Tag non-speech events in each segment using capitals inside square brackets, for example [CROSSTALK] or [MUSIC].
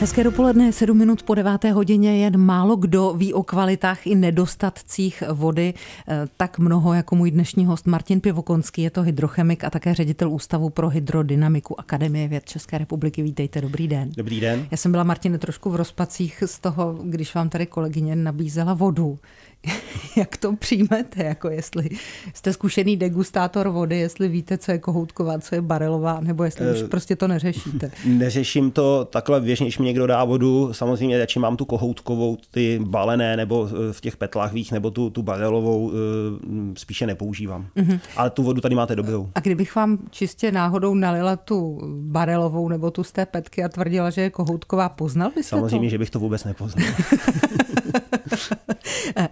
Hezké dopoledne, 7 minut po 9. hodině. Jen málo kdo ví o kvalitách i nedostatcích vody. Eh, tak mnoho jako můj dnešní host Martin Pivokonský, je to hydrochemik a také ředitel Ústavu pro hydrodynamiku Akademie věd České republiky. Vítejte, dobrý den. Dobrý den. Já jsem byla, Martine, trošku v rozpacích z toho, když vám tady kolegyně nabízela vodu [LAUGHS] jak to přijmete, jako jestli jste zkušený degustátor vody, jestli víte, co je kohoutková, co je barelová, nebo jestli už eh, prostě to neřešíte. [LAUGHS] Neřeším to takhle běžně, když mi někdo dá vodu, samozřejmě radši mám tu kohoutkovou, ty balené, nebo eh, v těch petlahvích, nebo tu, tu barelovou eh, spíše nepoužívám. Mm-hmm. Ale tu vodu tady máte dobrou. A kdybych vám čistě náhodou nalila tu barelovou nebo tu z té petky a tvrdila, že je kohoutková, poznal byste Samozřejmě, to? že bych to vůbec nepoznal. [LAUGHS]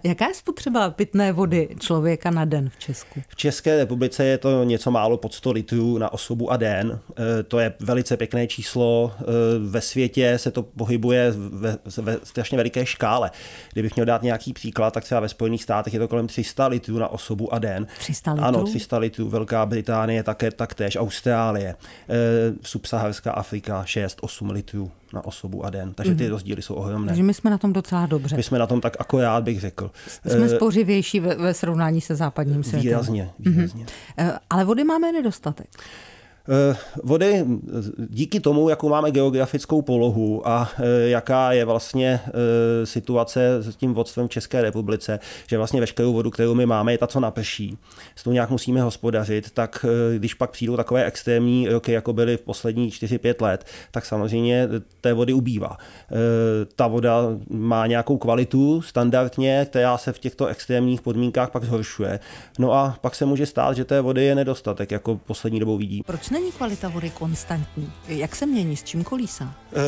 Jaká je spotřeba pitné vody člověka na den v Česku? V České republice je to něco málo pod 100 litrů na osobu a den. E, to je velice pěkné číslo. E, ve světě se to pohybuje ve, ve strašně veliké škále. Kdybych měl dát nějaký příklad, tak třeba ve Spojených státech je to kolem 300 litrů na osobu a den. 300 litrů? Ano, 300 litrů. Velká Británie také taktéž, Austrálie, e, subsaharská Afrika 6-8 litrů na osobu a den. Takže ty mhm. rozdíly jsou ohromné. Takže my jsme na tom docela dobře. My jsme na tom tak jako já bych řekl. Jsme eh, spořivější ve, ve srovnání se západním světem. Výrazně, mhm. výrazně. Mm-hmm. Ale vody máme nedostatek. Eh, vody díky tomu, jakou máme geografickou polohu a eh, jaká je vlastně eh, situace s tím vodstvem v České republice, že vlastně veškerou vodu, kterou my máme, je ta, co naprší. S tou nějak musíme hospodařit, tak když pak přijdou takové extrémní roky, jako byly v poslední 4-5 let, tak samozřejmě té vody ubývá. Ta voda má nějakou kvalitu standardně, která se v těchto extrémních podmínkách pak zhoršuje. No a pak se může stát, že té vody je nedostatek, jako poslední dobou vidím. Proč není kvalita vody konstantní? Jak se mění, s čím kolísá? E,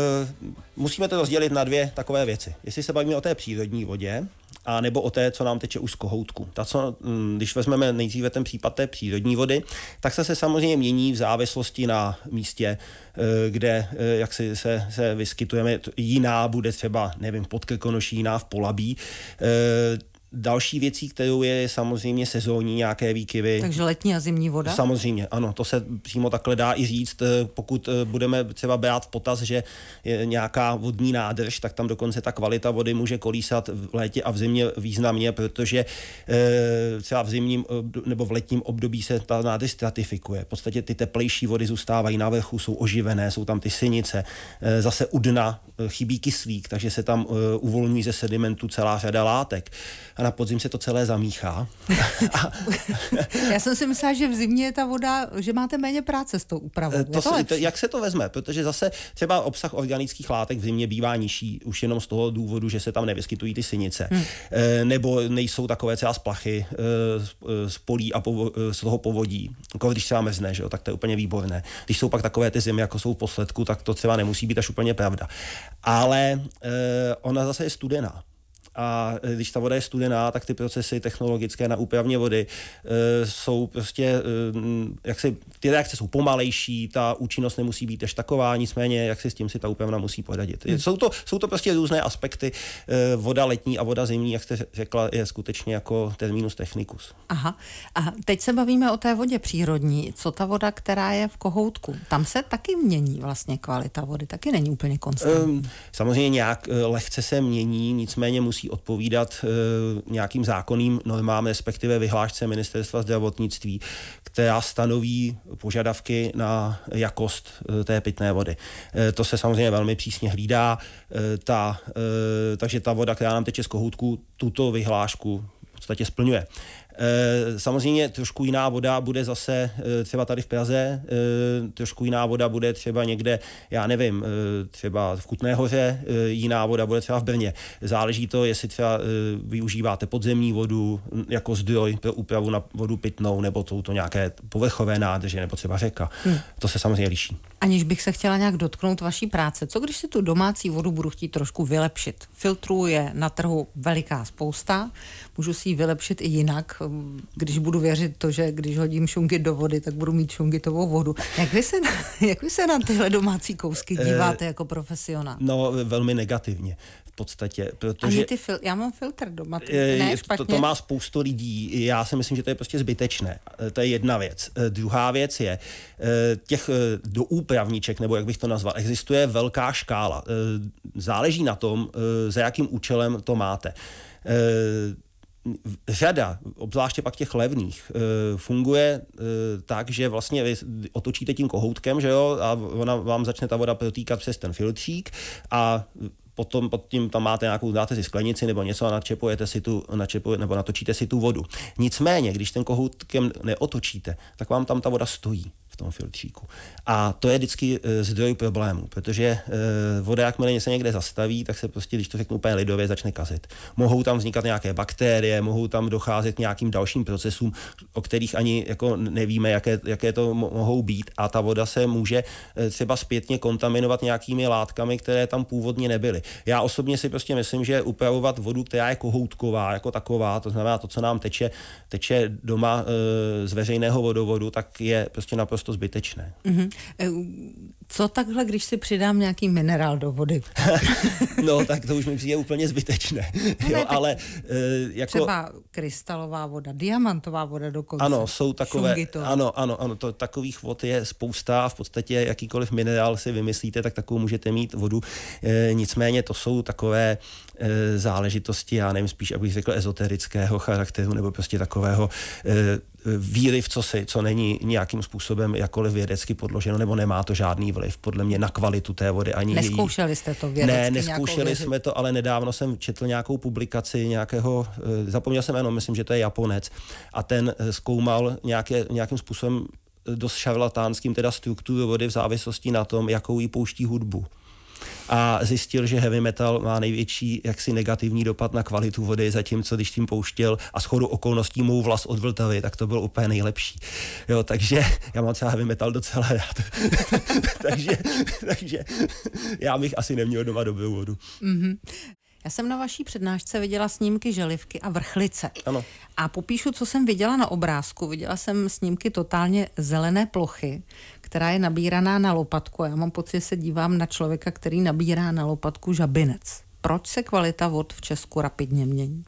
musíme to rozdělit na dvě takové věci. Jestli se bavíme o té přírodní vodě, a nebo o té, co nám teče už z kohoutku. Ta, co, mm, když vezmeme nejdříve ten případ té přírodní vody, tak se, se samozřejmě mění v závislosti na místě, eh, kde eh, jak si, se, se vyskytujeme. Jiná bude třeba, nevím, pod Krkonoší, jiná v Polabí Další věcí, kterou je samozřejmě sezónní nějaké výkyvy. Takže letní a zimní voda? Samozřejmě, ano, to se přímo takhle dá i říct. Eh, pokud eh, budeme třeba brát v potaz, že je nějaká vodní nádrž, tak tam dokonce ta kvalita vody může kolísat v létě a v zimě významně, protože eh, třeba v zimním nebo v letním období se ta nádrž stratifikuje. V podstatě ty teplejší vody zůstávají na vrchu, jsou oživené, jsou tam ty synice, zase u dna chybí kyslík, takže se tam uvolňují ze sedimentu celá řada látek. A na podzim se to celé zamíchá. [LAUGHS] Já jsem si myslela, že v zimě je ta voda, že máte méně práce s tou úpravou. Eh, to, to, to jak se to vezme? Protože zase třeba obsah organických látek v zimě bývá nižší, už jenom z toho důvodu, že se tam nevyskytují ty synice. Hmm. Eh, nebo nejsou takové třeba splachy eh, z polí a povo, z toho povodí. Jako když třeba mezne, že jo, tak to je úplně výborné. Když jsou pak takové ty zimy, jako jsou v posledku, tak to třeba nemusí být až úplně pravda. Ale ona zase je studená a e, když ta voda je studená, tak ty procesy technologické na úpravně vody e, jsou prostě, e, jak si, ty reakce jsou pomalejší, ta účinnost nemusí být až taková, nicméně jak si s tím si ta úpravna musí poradit. Hmm. Jsou, to, jsou to prostě různé aspekty. E, voda letní a voda zimní, jak jste řekla, je skutečně jako terminus technicus. Aha. A teď se bavíme o té vodě přírodní. Co ta voda, která je v kohoutku? Tam se taky mění vlastně kvalita vody, taky není úplně konstantní. E, samozřejmě nějak e, lehce se mění, nicméně musí odpovídat e, nějakým zákonným normám, respektive vyhlášce ministerstva zdravotnictví, která stanoví požadavky na jakost eh, té pitné vody. Eh, to se samozřejmě velmi přísně hlídá, ta, takže ta voda, která nám teče z kohoutku, tuto vyhlášku v podstatě splňuje. Eh, samozřejmě trošku jiná voda bude zase eh, třeba tady v Praze, eh, trošku jiná voda bude třeba někde, já nevím, třeba v Kutné hoře, jiná voda bude třeba v Brně. Záleží to, jestli třeba využíváte podzemní vodu jako zdroj pro úpravu na vodu pitnou, nebo jsou to nějaké povrchové nádrže, nebo třeba řeka. Hmm. To se samozřejmě liší. Aniž bych se chtěla nějak dotknout vaší práce, co když si tu domácí vodu budu chtít trošku vylepšit? Filtrů je na trhu veliká spousta, můžu si ji vylepšit i jinak, Ehm, když budu věřit to, že když hodím šunky do vody, tak budu mít šungitovou vodu. Jak vy se na, [LAUGHS] jak vy se na tyhle domácí kousky eh, díváte jako profesionál? No, velmi negativně v podstatě. Protože, ty fil- já mám filtr doma, ty, eh, ne, To, to má spoustu lidí, já si myslím, že to je prostě zbytečné. Eh, to je jedna věc. Druhá věc je, těch doúpravníček, nebo jak bych to nazval, existuje velká škála. Záleží na tom, za jakým účelem to máte řada, obzvláště pak těch levných, eh, funguje eh, tak, že vlastně vy otočíte tím kohoutkem, že jo, a ona vám začne ta voda protékat přes ten filtřík a potom pod tím tam máte nějakou, dáte si sklenici nebo něco a načepujete si tu, načepujete, nebo natočíte si tu vodu. Nicméně, když ten kohoutkem neotočíte, tak vám tam ta voda stojí tom filtříku. A to je vždycky eh, zdroj problému, protože eh, voda, jakmile se někde zastaví, tak se prostě, když to řeknu úplně lidově, začne kazit. Mohou tam vznikat nějaké bakterie, mohou tam docházet k nějakým dalším procesům, o kterých ani jako nevíme, jaké, jaké to mohou být a ta voda se může eh, třeba zpětně kontaminovat nějakými látkami, které tam původně nebyly. Já osobně si prostě myslím, že upravovat vodu, která je kohoutková, jako taková, to znamená to, co nám teče, teče doma e, z veřejného vodovodu, tak je prostě naprosto naprosto zbytečné. Mm-hmm. Co takhle, když si přidám nějaký minerál do vody? [LAUGHS] no, tak to už mi přijde úplně zbytečné. No, jo, ne, ale e, jako... Třeba krystalová voda, diamantová voda dokonce. Ano, jsou takové, Šungitové. ano, ano, ano, to, takových vod je spousta a v podstatě jakýkoliv minerál si vymyslíte, tak takovou můžete mít vodu. E, nicméně to jsou takové e, záležitosti, já nevím, spíš abych řekl ezoterického charakteru nebo prostě takového e, víry v co si, co není nějakým způsobem jakkoliv vědecky podloženo, nebo nemá to žádný vliv, podle mě, na kvalitu té vody ani Neskoušeli její. jste to vědecky Ne, neskoušeli jsme to, ale nedávno jsem četl nějakou publikaci nějakého, eh, zapomněl jsem jenom, myslím, že to je Japonec, a ten eh, zkoumal nějaké, nějakým způsobem eh, dost šarlatánským, teda strukturu vody v závislosti na tom, jakou jí pouští hudbu a zjistil, že heavy metal má největší jaksi negativní dopad na kvalitu vody, zatímco když tím pouštěl a schodu okolností mou vlas od Vltavy, tak to byl úplně nejlepší. Jo, takže já mám třeba heavy metal docela rád. [LAUGHS] takže, takže já bych asi neměl doma dobrou vodu. Mm-hmm. Já jsem na vaší přednášce viděla snímky želivky a vrchlice. Ano. A popíšu, co jsem viděla na obrázku. Viděla jsem snímky totálně zelené plochy, která je nabíraná na lopatku. Já mám pocit, že se dívám na člověka, který nabírá na lopatku žabinec. Proč se kvalita vod v Česku rapidně mění?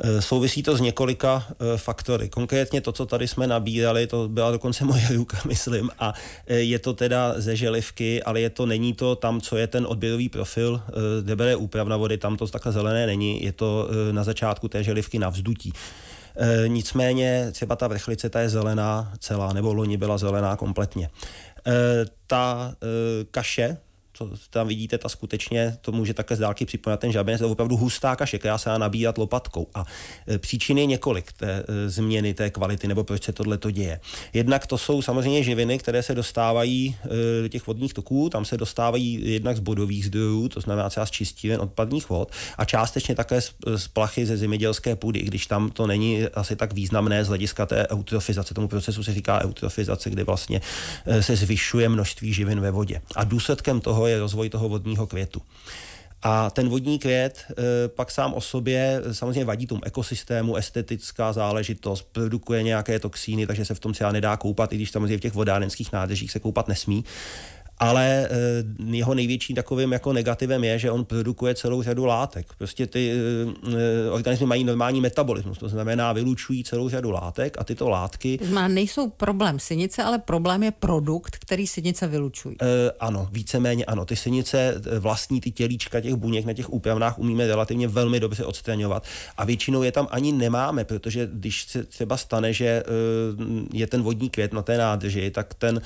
E, souvisí to s několika e, faktory. Konkrétně to, co tady jsme nabírali, to byla dokonce [LAUGHS] moje ruka, myslím, a e, je to teda ze želivky, ale je to, není to tam, co je ten odběrový profil debelé úpravna vody, tam to takhle zelené není, je to na začátku té želivky na vzdutí. E, nicméně třeba ta vrchlice, ta je zelená celá, nebo loni byla zelená kompletně. E, ta e, kaše, co tam vidíte, ta skutečně to může takhle z dálky připomínat ten to je opravdu hustá kaše, která se dá nabírat lopatkou. A e, příčiny je několik té e, změny té kvality, nebo proč se tohle to děje. Jednak to jsou samozřejmě živiny, které se dostávají e, do těch vodních toků, tam se dostávají jednak z bodových zdrojů, to znamená třeba z čistíren odpadních vod, a částečně také z plachy ze zemědělské půdy, i když tam to není asi tak významné z hlediska té eutrofizace. Tomu procesu se říká eutrofizace, kde vlastně se zvyšuje množství živin ve vodě. A důsledkem toho toho je rozvoj toho vodního květu. A ten vodní květ e, pak sám o sobě eh, samozřejmě vadí tomu ekosystému, estetická záležitost, produkuje nějaké toxíny, takže se v tom třeba nedá koupat, i když samozřejmě v těch vodárenských nádržích se koupat nesmí ale eh, jeho největším takovým jako negativem je, že on produkuje celou řadu látek. Prostě ty eh, eh, organismy mají normální metabolismus, to znamená vylučují celou řadu látek a tyto látky... Má nejsou problém synice, ale problém je produkt, který synice vylučují. Ano, víceméně ano. Ty synice vlastní ty tělíčka těch buněk na těch úpravnách umíme relativně velmi dobře odstraňovat a většinou je tam ani nemáme, protože když se třeba stane, že je ten vodní květ na té nádrži, tak ten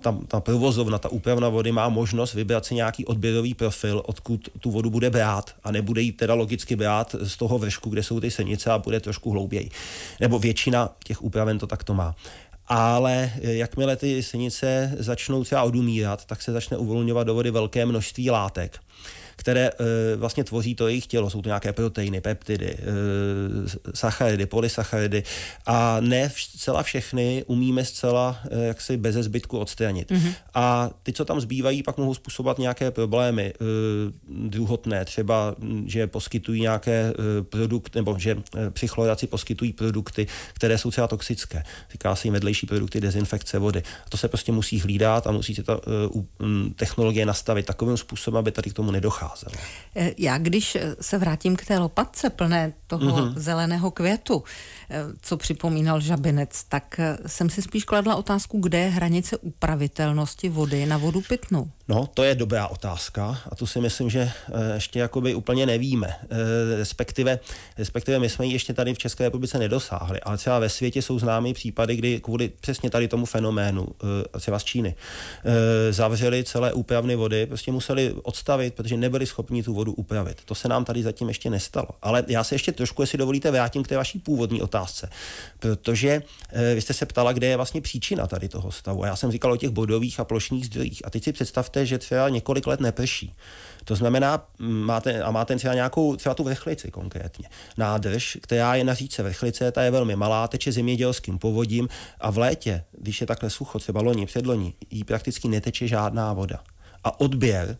ta ta, ta provozovna, ta úpravna vody má možnost vybrat si nějaký odběrový profil, odkud tu vodu bude brát a nebude jí teda logicky brát z toho vršku, kde jsou ty senice a bude trošku hlouběji. Nebo většina těch úpraven to takto má ale eh, jakmile ty senice začnou třeba odumírat, tak se začne uvolňovat do vody velké množství látek které eh, vlastně tvoří to jejich tělo. Jsou to nějaké proteiny, peptidy, eh, sacharidy, polysacharidy a ne zcela všechny umíme zcela eh, jaksi bez zbytku odstranit. Mm-hmm. A ty, co tam zbývají, pak mohou způsobovat nějaké problémy druhotné, třeba, hm, že poskytují nějaké produkty, nebo že při chloraci poskytují produkty, které jsou třeba toxické. Říká se jim vedlejší produkty dezinfekce vody. A to se prostě musí hlídat a musí se ta hm, technologie nastavit takovým způsobem, aby tady k tomu nedocházelo procházelo. Eh, já když eh, se vrátím k té lopatce plné toho mm-hmm. zeleného květu, eh, co připomínal žabinec, tak jsem si spíš kladla otázku, kde je hranice upravitelnosti vody na vodu pitnou. No, to je dobrá otázka a tu si myslím, že eh, ještě jakoby úplně nevíme. Eh, respektive, respektive my jsme ji ještě tady v České republice nedosáhli, ale třeba ve světě jsou známé případy, kdy kvůli přesně tady tomu fenoménu, eh, třeba z Číny, zavřeli celé úpravny vody, prostě museli odstavit, protože nebyli schopni tu vodu upravit. To se nám tady zatím ještě nestalo. Ale já se ještě trošku, jestli dovolíte, vrátím k té vaší původní otázce, protože vy jste se ptala, kde je vlastně příčina tady toho stavu. A já jsem říkal o těch bodových a plošných zdrojích. A teď si představte, víte, že třeba několik let neprší. To znamená, mm, máte, a máte třeba nějakou, třeba tu vrchlici konkrétně, nádrž, která je na říce vrchlice, ta je velmi malá, teče zemědělským povodím a v létě, když je takhle sucho, třeba loni, předloni, jí prakticky neteče žádná voda. A odběr,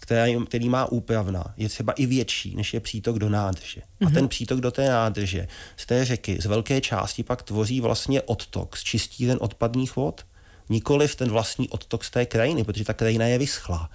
který, který má úpravna, je třeba i větší, než je přítok do nádrže. Mm-hmm. A mhm. ten přítok do té nádrže z té řeky z velké části pak tvoří vlastně odtok z čistíren odpadních vod nikoli v ten vlastní odtok z té krajiny, protože ta krajina je vyschlá.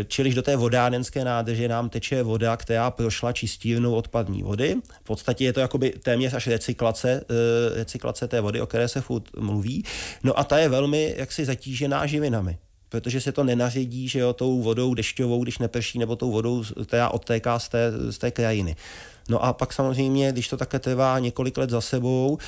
E, čiliž do té vodárenské nádrže nám teče voda, která prošla čistírnou odpadní vody. V podstatě je to jakoby téměř až recyklace, e, recyklace té vody, o které se furt mluví. No a ta je velmi jaksi zatížená živinami protože se to nenařídí, že jo, tou vodou dešťovou, když neprší, nebo tou vodou, která odtéká z té, z té krajiny. No a pak samozřejmě, když to také trvá několik let za sebou,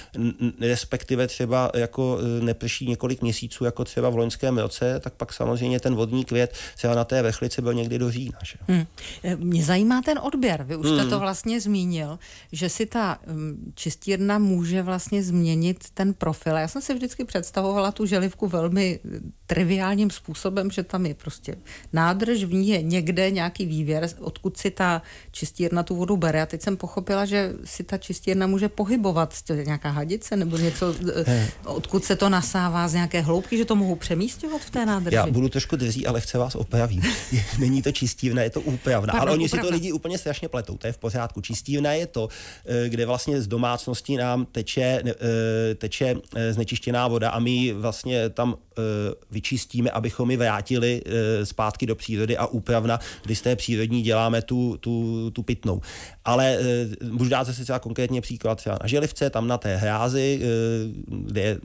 respektive třeba jako e, neprší několik měsíců, jako třeba v loňském roce, tak pak samozřejmě ten vodní květ třeba na té vrchlici byl někdy do října. Že? Hmm. E, mě zajímá ten odběr. Vy už hmm. to vlastně zmínil, že si ta mm, čistírna může vlastně změnit ten profil. Já jsem si vždycky představovala tu želivku velmi e, triviálním způsobem, že tam je prostě nádrž, v ní je někde nějaký vývěr, odkud si ta čistírna tu vodu bere. A teď jsem jsem pochopila, že si ta čistírna může pohybovat, to je nějaká hadice nebo něco, eh, eh. odkud se to nasává z nějaké hloubky, že to mohu přemístěvat v té nádrži. Já budu trošku drzí, ale chce vás opravit. [LAUGHS] Není to čistírna, je to úpravna, Pardon, ale oni úpravna. si to lidi úplně strašně pletou, to je v pořádku. Čistírna je to, eh, kde vlastně z domácnosti nám teče, teče znečištěná voda a my vlastně tam vyčistíme, abychom ji vrátili zpátky do přírody a úpravna, kdy z té přírodní děláme tu, tu, tu pitnou. Ale Eh, můžu dát zase třeba konkrétně příklad třeba na Želivce, tam na té hrázi, eh, kde je,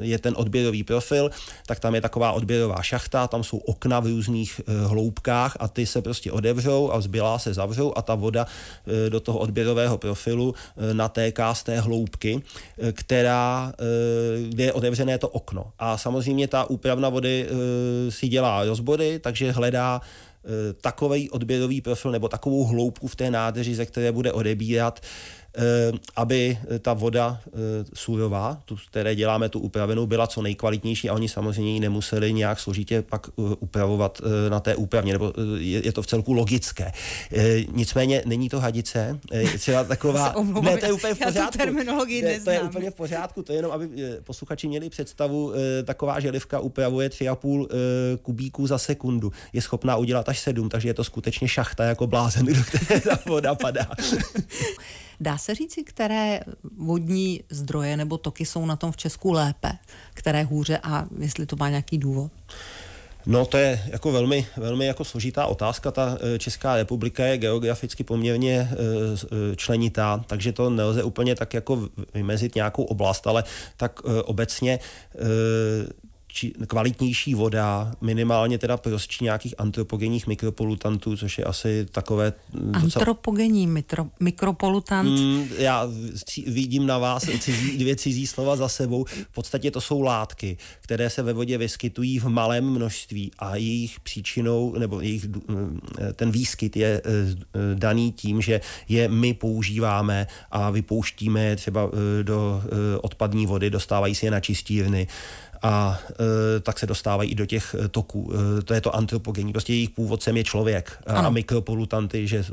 je ten odběrový profil, tak tam je taková odběrová šachta, tam jsou okna v různých eh, hloubkách a ty se prostě odevřou a zbylá se zavřou a ta voda do toho odběrového profilu natéká z té hloubky, která, kde je otevřené to okno. A samozřejmě ta úpravna vody si dělá rozbory, takže hledá takový odběrový profil nebo takovou hloubku v té nádrži, ze které bude odebírat, Eh, aby eh, ta voda eh, surová, tu, které děláme tu upravenou, byla co nejkvalitnější a oni samozřejmě ji nemuseli nějak složitě pak upravovat na té úpravně, nebo je, je to v celku logické. Nicméně není to hadice, třeba taková... [LAUGHS] ne, to je úplně v pořádku. terminologii to je, to je úplně v pořádku, to je jenom, aby posluchači měli představu, taková želivka upravuje 3,5 kubíků za sekundu. Je schopná udělat až 7, takže je to skutečně šachta jako blázen, do [LAUGHS] které ta voda padá. [LAUGHS] Dá se říci, které vodní zdroje nebo toky jsou na tom v Česku lépe, které hůře a jestli to má nějaký důvod? No to je jako velmi, velmi jako složitá otázka. Ta e, Česká republika je geograficky poměrně e, e, členitá, takže to nelze úplně tak jako vymezit nějakou oblast, ale tak obecně či, kvalitnější voda, minimálně teda prostří nějakých antropogenních mikropolutantů, což je asi takové... Mm, docela... Antropogenní mitro, mikropolutant? Mm, já vidím na vás cizí, dvě cizí slova za sebou. V podstatě to jsou látky, které se ve vodě vyskytují v malém množství a jejich příčinou, nebo jejich, mm, ten výskyt je eh, eh, daný tím, že je my používáme a vypouštíme třeba eh, do odpadní vody, dostávají si je na čistírny a e, tak se dostávají i do těch eh, toků. E, to je to antropogení, Prostě jejich původcem je člověk a ano. a mikropolutanty, že e,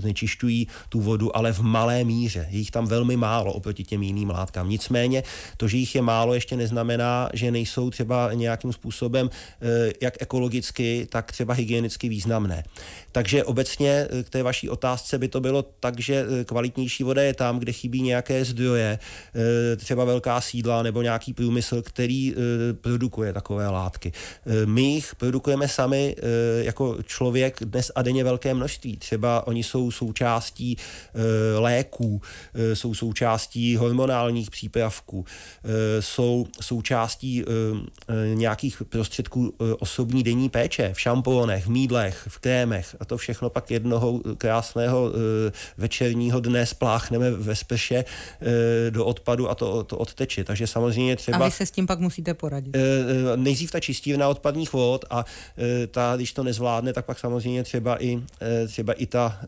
znečišťují tu vodu, ale v malé míře. Je jich tam velmi málo oproti těm jiným látkám. Nicméně to, že jich je málo, ještě neznamená, že nejsou třeba nějakým způsobem e, jak ekologicky, tak třeba hygienicky významné. Takže obecně k té vaší otázce by to bylo tak, že kvalitnější voda je tam, kde chybí nějaké zdroje, e, třeba velká sídla nebo nějaký průmysl, který Eh, produkuje takové látky. Eh, my jich produkujeme sami eh, jako člověk dnes a denně velké množství. Třeba oni jsou součástí léků, jsou součástí hormonálních přípravků, jsou součástí nějakých prostředků osobní denní péče v šamponech, v mídlech, v krémech a to všechno pak jednoho krásného večerního dne spláchneme ve sprše do odpadu a to, to odteče. Takže samozřejmě třeba... A vy se s tím pak musíte poradit? Eh, eh, nejdřív ta čistírna odpadních vod a eh, ta, když to nezvládne, tak pak samozřejmě třeba i, třeba i ta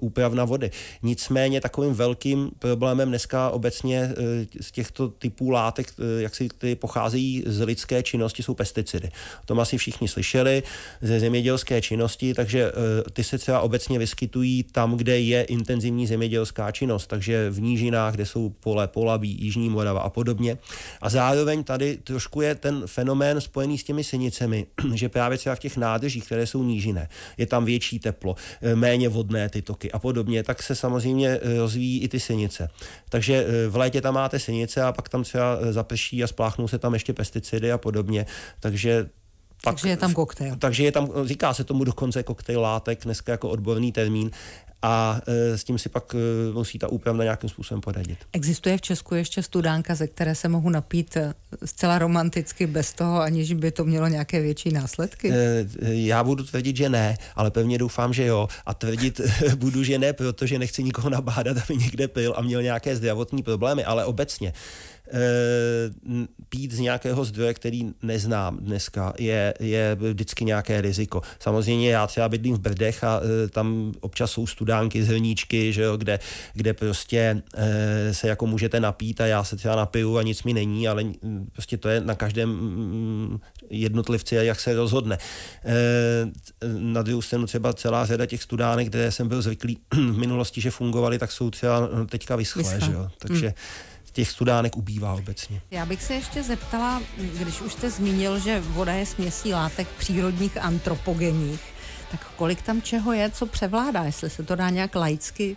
úpravna vody. Nicméně takovým velkým problémem dneska obecně z těchto typů látek, jak si ty pocházejí z lidské činnosti, jsou pesticidy. To tom asi všichni slyšeli, ze zemědělské činnosti, takže ty se třeba obecně vyskytují tam, kde je intenzivní zemědělská činnost, takže v nížinách, kde jsou pole, polabí, jižní Morava a podobně. A zároveň tady trošku trošku je ten fenomén spojený s těmi senicemi, [CLEARS THROAT] že právě třeba v těch nádržích, které jsou nížiné, je tam větší teplo, eh, méně vodné ty toky a podobně, tak se samozřejmě eh, rozvíjí i ty senice. Takže eh, v létě tam máte senice a pak tam třeba zaprší a spláchnou se tam ještě pesticidy a podobně, takže pak, takže je tam koktejl. Takže je tam, říká se tomu dokonce koktejl látek, dneska jako odborný termín a e, s tím si pak e, musí ta úpravna nějakým způsobem poradit. Existuje v Česku ještě studánka, ze které se mohu napít e, zcela romanticky bez toho, aniž by to mělo nějaké větší následky? Já budu tvrdit, že ne, ale pevně doufám, že jo. A tvrdit [LAUGHS] budu, že ne, protože nechci nikoho nabádat, aby někde pil a měl nějaké zdravotní problémy, ale obecně. Eh, pít z nějakého zdroje, který neznám dneska, je, je vždycky nějaké riziko. Samozřejmě já třeba bydlím v Brdech a eh, tam občas jsou studánky, zrníčky, že jo, kde, kde prostě eh, se jako můžete napít a já se třeba napiju a nic mi není, ale prostě to je na každém mm, jednotlivci, jak se rozhodne. Na druhou stranu třeba celá řada těch studánek, které jsem byl zvyklý [CLEARS THROAT] v minulosti, že fungovaly, tak jsou třeba no, teďka vyschlé, vyschlé. že jo. Takže hmm těch studánek ubývá obecně. Já bych se ještě zeptala, když už jste zmínil, že voda je směsí látek přírodních antropogenních, tak kolik tam čeho je, co převládá, jestli se to dá nějak laicky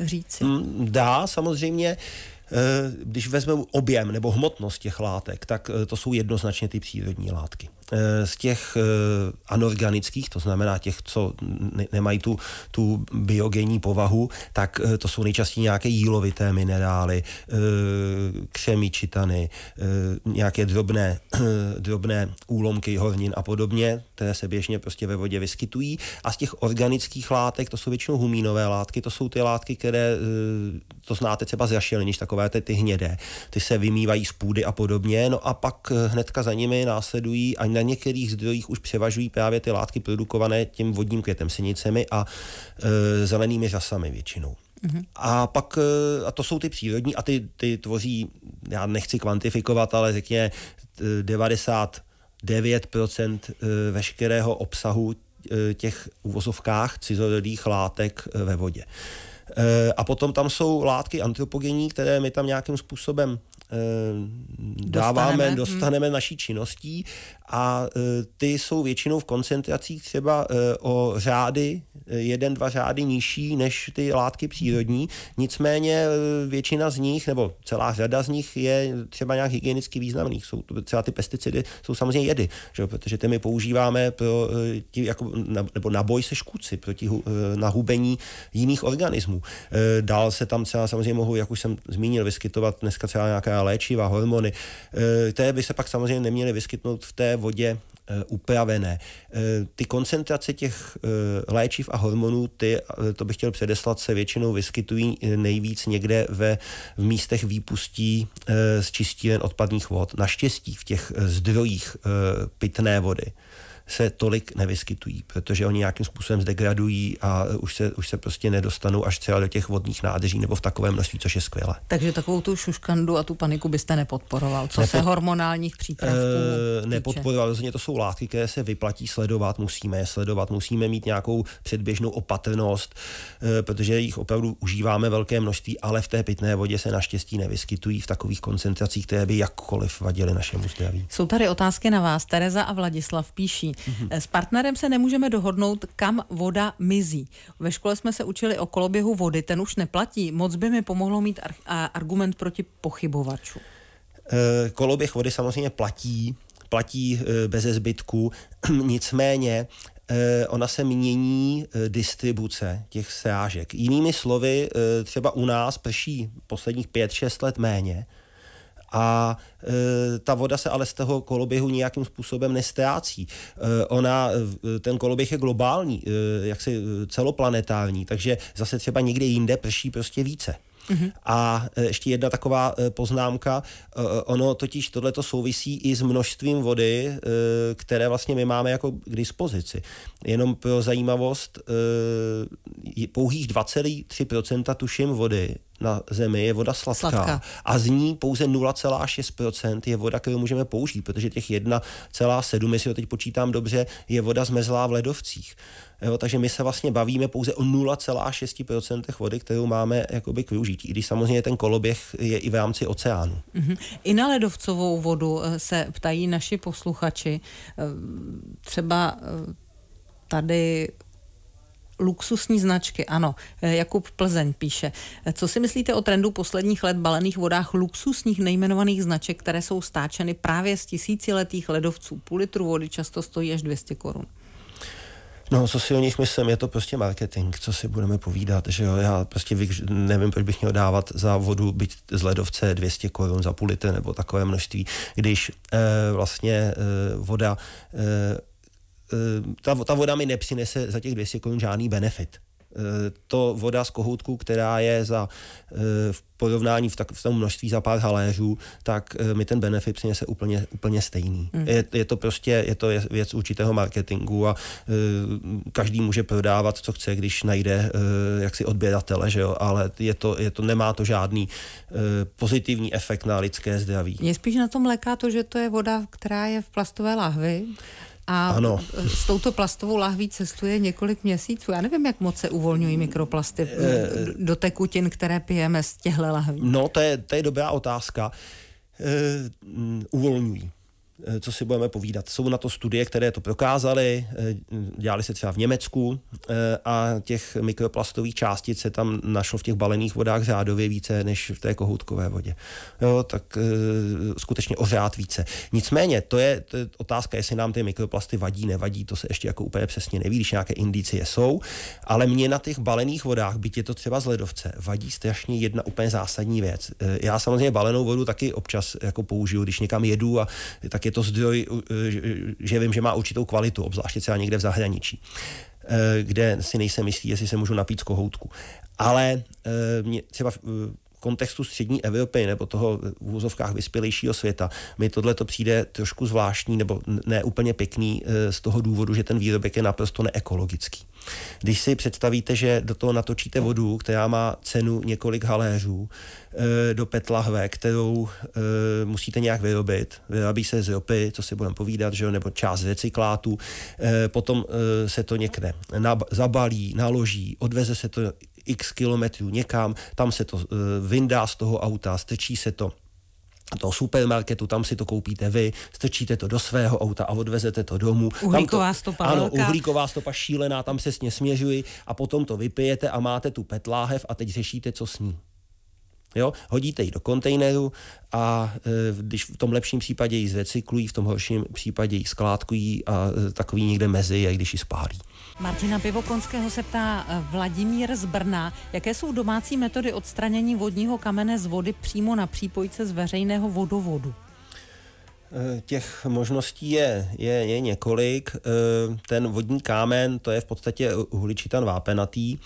říci? Mm, dá, samozřejmě eh, když vezmeme objem nebo hmotnost těch látek, tak eh, to jsou jednoznačně ty přírodní látky. Eh, z těch eh, anorganických, to znamená těch, co nemají tu, tu biogenní povahu, tak eh, to jsou nejčastěji nějaké jílovité minerály, křemičitany, nějaké drobné, [CLEARS THROAT] drobné úlomky hornin a podobně, které se běžně prostě ve vodě vyskytují. A z těch organických látek, to jsou většinou humínové látky, to jsou ty látky, které, to znáte třeba z než takové ty, ty hnědé, ty se vymývají z půdy a podobně, no a pak hnedka za nimi následují a na některých zdrojích už převažují právě ty látky produkované tím vodním květem senicemi a e, zelenými řasami většinou. Mhm. A pak, e, a to jsou ty přírodní, a ty, ty tvoří, já nechci kvantifikovat, ale řekně 99% e, veškerého obsahu e, těch uvozovkách cizorodých látek ve vodě. A potom tam jsou látky antropogenní, které my tam nějakým způsobem dáváme, dostaneme, mm. dostaneme hmm. naší činností a e, ty jsou většinou v koncentracích třeba e, o řády, e, jeden, dva řády nižší než ty látky přírodní, nicméně většina z nich, nebo celá řada z nich je třeba nějak hygienicky významných. Jsou to, třeba ty pesticidy jsou samozřejmě jedy, že? protože ty my používáme pro, tí, jako, na, nebo na boj se škůdci, proti nahubení jiných organismů. Dál se tam třeba samozřejmě mohou, jak už jsem zmínil, vyskytovat dneska třeba nějaká léčiva, hormony, Té by se pak samozřejmě neměly vyskytnout v té vodě eh, upravené. Eh, ty koncentrace těch eh, léčiv a hormonů, ty, to bych chtěl předeslat, se většinou vyskytují nejvíc někde ve v místech výpustí z čistíren odpadních vod. Naštěstí v těch zdrojích pitné vody se tolik nevyskytují, protože oni nějakým způsobem zdegradují a už se, už se prostě nedostanou až třeba do těch vodních nádrží nebo v takovém množství, což je skvělé. Takže takovou tu šuškandu a tu paniku byste nepodporoval, co Nepo... se hormonálních přípravků e, Nepodporoval, rozhodně to jsou látky, které se vyplatí sledovat, musíme je sledovat, musíme mít nějakou předběžnou opatrnost, eh, protože jich opravdu užíváme velké množství, ale v té pitné vodě se naštěstí nevyskytují v takových koncentracích, které by jakkoliv vadily našemu zdraví. Jsou tady otázky na vás. Tereza a Vladislav píší. Mhm. Eh, s partnerem se nemůžeme dohodnout, kam voda mizí. Ve škole jsme se učili o koloběhu vody, ten už neplatí. Moc by mi pomohlo mít argument proti pochybovačů. Eh, koloběh vody samozřejmě platí, platí eh, bez zbytku, [CLEARS THROAT] nicméně ona se mění distribuce těch srážek. Jinými slovy, třeba u nás prší posledních 5-6 let méně, a e, ta voda se ale z toho koloběhu nějakým způsobem nestrácí. E, ona, e, ten koloběh je globální, e, jaksi e, celoplanetární, takže zase třeba někde jinde prší prostě více. Mm-hmm. A e, ještě jedna taková poznámka. Ono totiž tohleto souvisí i s množstvím vody, které vlastně my máme jako k dispozici. Jenom pro zajímavost, pouhých 23% tuším vody na Zemi je voda sladká, sladká. a z ní pouze 0,6% je voda, kterou můžeme použít, protože těch 1,7, jestli to teď počítám dobře, je voda zmezlá v ledovcích. Jo, takže my se vlastně bavíme pouze o 0,6% vody, kterou máme jakoby k využití, i když samozřejmě ten koloběh je i v rámci oceánu. Mm-hmm. I na ledovcovou vodu eh, se ptají naši posluchači. Eh, třeba eh, tady luxusní značky, ano. Eh, Jakub Plzeň píše. Eh, co si myslíte o trendu posledních let balených vodách luxusních nejmenovaných značek, které jsou stáčeny právě z tisíciletých ledovců? Půl litru vody často stojí až 200 korun. No, co si o nich myslím, je to prostě marketing, co si budeme povídat, že jo, já prostě nevím, proč bych měl dávat za vodu, byť z ledovce 200 korun za půl litr nebo takové množství, když e, vlastně e, voda e, Eh, ta, ta voda mi nepřinese za těch 200 korun žádný benefit. Eh, to voda z kohoutku, která je za eh, v porovnání v, tak, v tom množství za pár haléřů, tak mi ten benefit přinese úplně, úplně stejný. Mm. Je, je to prostě je to věc určitého marketingu a každý může prodávat, co chce, když najde jaksi odběratele, že jo? ale je to, je to, nemá to žádný pozitivní efekt na lidské zdraví. Mě spíš na tom leká to, že to je voda, která je v plastové lahvi a ano. E, s touto plastovou lahví cestuje několik měsíců. Já nevím, jak moc se uvolňují mikroplasty e, e, do tekutin, které pijeme z těchto lahví. No, to je, to je dobrá otázka. Uh, uvolňují. Eh, co si budeme povídat. Jsou na to studie, které to prokázaly, eh, dělali se třeba v Německu eh, a těch mikroplastových částic se tam našlo v těch balených vodách řádově více než v té kohoutkové vodě. Jo, tak skutečně ořád více. Nicméně, to je, to je otázka, jestli nám ty mikroplasty vadí, nevadí, to se ještě jako úplně přesně neví, když nějaké indicie jsou, ale mě na těch balených vodách, byť je to třeba z ledovce, vadí strašně jedna úplně zásadní věc. Já samozřejmě balenou vodu taky občas jako použiju, když někam jedu a tak je to zdroj, e, že vím, že má určitou kvalitu, obzvláště třeba někde v zahraničí, e, kde si nejsem jistý, jestli se můžu napít z kohoutku. Ale e, mě třeba kontextu střední Evropy nebo toho v úzovkách vyspělejšího světa mi tohle to přijde trošku zvláštní nebo ne úplně pěkný e, z toho důvodu, že ten výrobek je naprosto neekologický. Když si představíte, že do toho natočíte vodu, která má cenu několik haléřů, e, do petlahve, kterou e, musíte nějak vyrobit, vyrábí se z ropy, co si budeme povídat, že nebo část recyklátu, potom se to někde zabalí, naloží, odveze se to x kilometrů někam, tam se to e, vyndá z toho auta, stečí se to toho supermarketu, tam si to koupíte vy, strčíte to do svého auta a odvezete to domů. Uhlíková to, stopa. Ano, velká. uhlíková stopa šílená, tam se s ně směřují a potom to vypijete a máte tu petláhev a teď řešíte, co s ní. Jo? Hodíte ji do kontejneru a e, když v tom lepším případě ji zrecyklují, v tom horším případě ji skládkují a e, takový někde mezi, a když ji spálí. Martina Pivokonského se ptá eh, Vladimír z Brna, jaké jsou domácí metody odstranění vodního kamene z vody přímo na přípojce z veřejného vodovodu? Eh, těch možností je, je, je několik. Eh, ten vodní kámen, to je v podstatě uhličitan vápenatý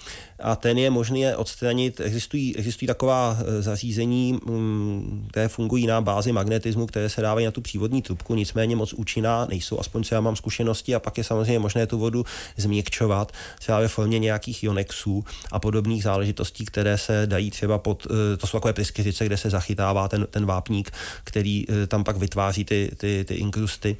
a ten je možné odstranit. Existují, existují taková eh, zařízení, mm, které fungují na bázi magnetismu, které se dávají na tu přívodní trubku, nicméně moc účinná nejsou, aspoň co já mám zkušenosti a pak je samozřejmě možné tu vodu změkčovat, třeba ve formě nějakých ionexů a podobných záležitostí, které se dají třeba pod, to jsou takové pryskyřice, kde se zachytává ten, ten vápník, který tam pak vytváří ty, ty, ty inkrusty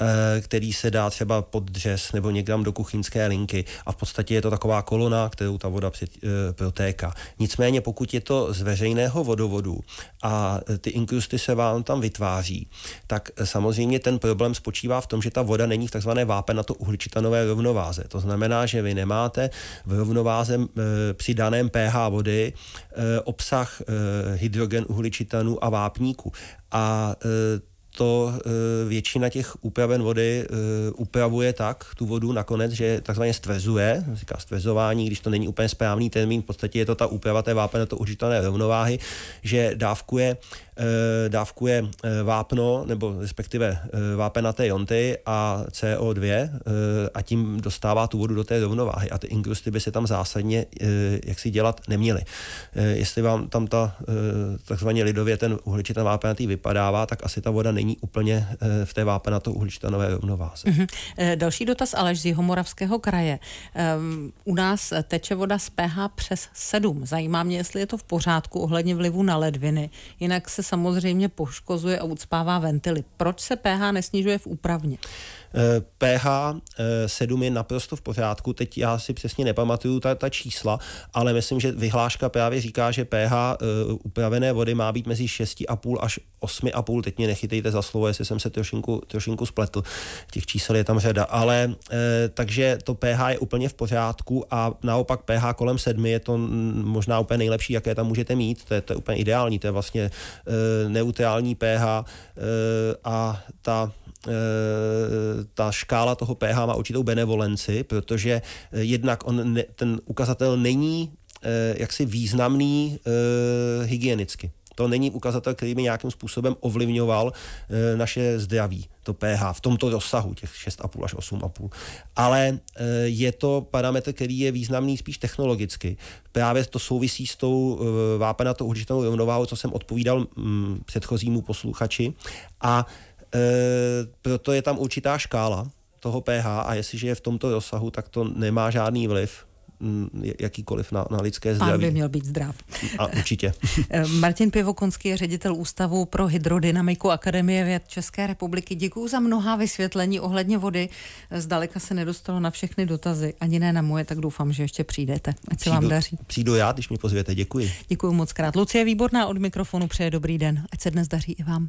eh, který se dá třeba pod dřes nebo někam do kuchyňské linky a v podstatě je to taková kolona, kterou ta voda před, e, protéká. Nicméně pokud je to z veřejného vodovodu a eh, ty inkrusty se vám tam vytváří, tak samozřejmě ten problém spočívá v tom, že ta voda není v takzvané vápe na to uhličitanové rovnováze. To znamená, že vy nemáte v rovnováze e, při daném pH vody e, obsah hydrogen uhličitanů a vápníku. A to eh, většina těch úpraven vody eh, upravuje tak tu vodu nakonec, že takzvaně stvezuje, říká stvezování, když to není úplně správný termín, v podstatě je to ta úprava té vápenato užitelné rovnováhy, že dávkuje Eh, dávkuje eh, vápno, nebo respektive eh, vápenaté jonty a CO2 a tím dostává tu vodu do té rovnováhy a ty inkrusty by se tam zásadně jak si dělat neměly. Jestli vám tam ta takzvaně lidově ten uhličitan vápenatý vypadává, tak asi ta voda není úplně v té vápenatou uhličitanové rovnováze. Mm-hmm. Další dotaz Aleš z Jihomoravského kraje. u nás teče voda z pH přes 7. Zajímá mě, jestli je to v pořádku ohledně vlivu na ledviny. Jinak se samozřejmě poškozuje a ucpává ventily. Proč se pH nesnižuje v úpravně? pH eh, 7 eh, je naprosto v pořádku, teď já si přesně nepamatuju ta, ta čísla, ale myslím, že vyhláška právě říká, že pH eh, upravené vody má být mezi 6,5 až 8,5, teď mě nechytejte za slovo, jestli jsem se trošinku, trošinku spletl, těch čísel je tam řada, ale takže to pH je úplně v pořádku a naopak pH kolem 7 je to možná úplně nejlepší, jaké tam můžete mít, to je, to je úplně ideální, to je vlastně neutrální pH a ta Eh, ta škála toho pH má určitou benevolenci, protože eh, jednak on ne, ten ukazatel není eh, jaksi významný hygienicky. To není ukazatel, který by nějakým způsobem ovlivňoval naše zdraví, to pH v tomto dosahu těch 6,5 až 8,5. Ale je to parametr, který je významný spíš technologicky. Právě to souvisí s tou vápenatou určitou rovnováhou, co jsem odpovídal mm, předchozímu posluchači. A Eh, proto je tam určitá škála toho pH a jestliže je v tomto rozsahu, tak to nemá žádný vliv mm, jakýkoliv na, na lidské zdraví. Pán by měl být zdrav. A určitě. [LAUGHS] Eh, Martin Pivokonský je ředitel Ústavu pro hydrodynamiku Akademie věd České republiky. Děkuji za mnoha vysvětlení ohledně vody. Eh, Zdaleka se nedostalo na všechny dotazy, ani ne na moje, tak doufám, že ještě přijdete. Ať se vám daří. Přijdu já, když mě pozvěte. Děkuji. Děkuji moc krát. Lucie Výborná od mikrofonu přeje dobrý den. Ať se dnes daří i vám.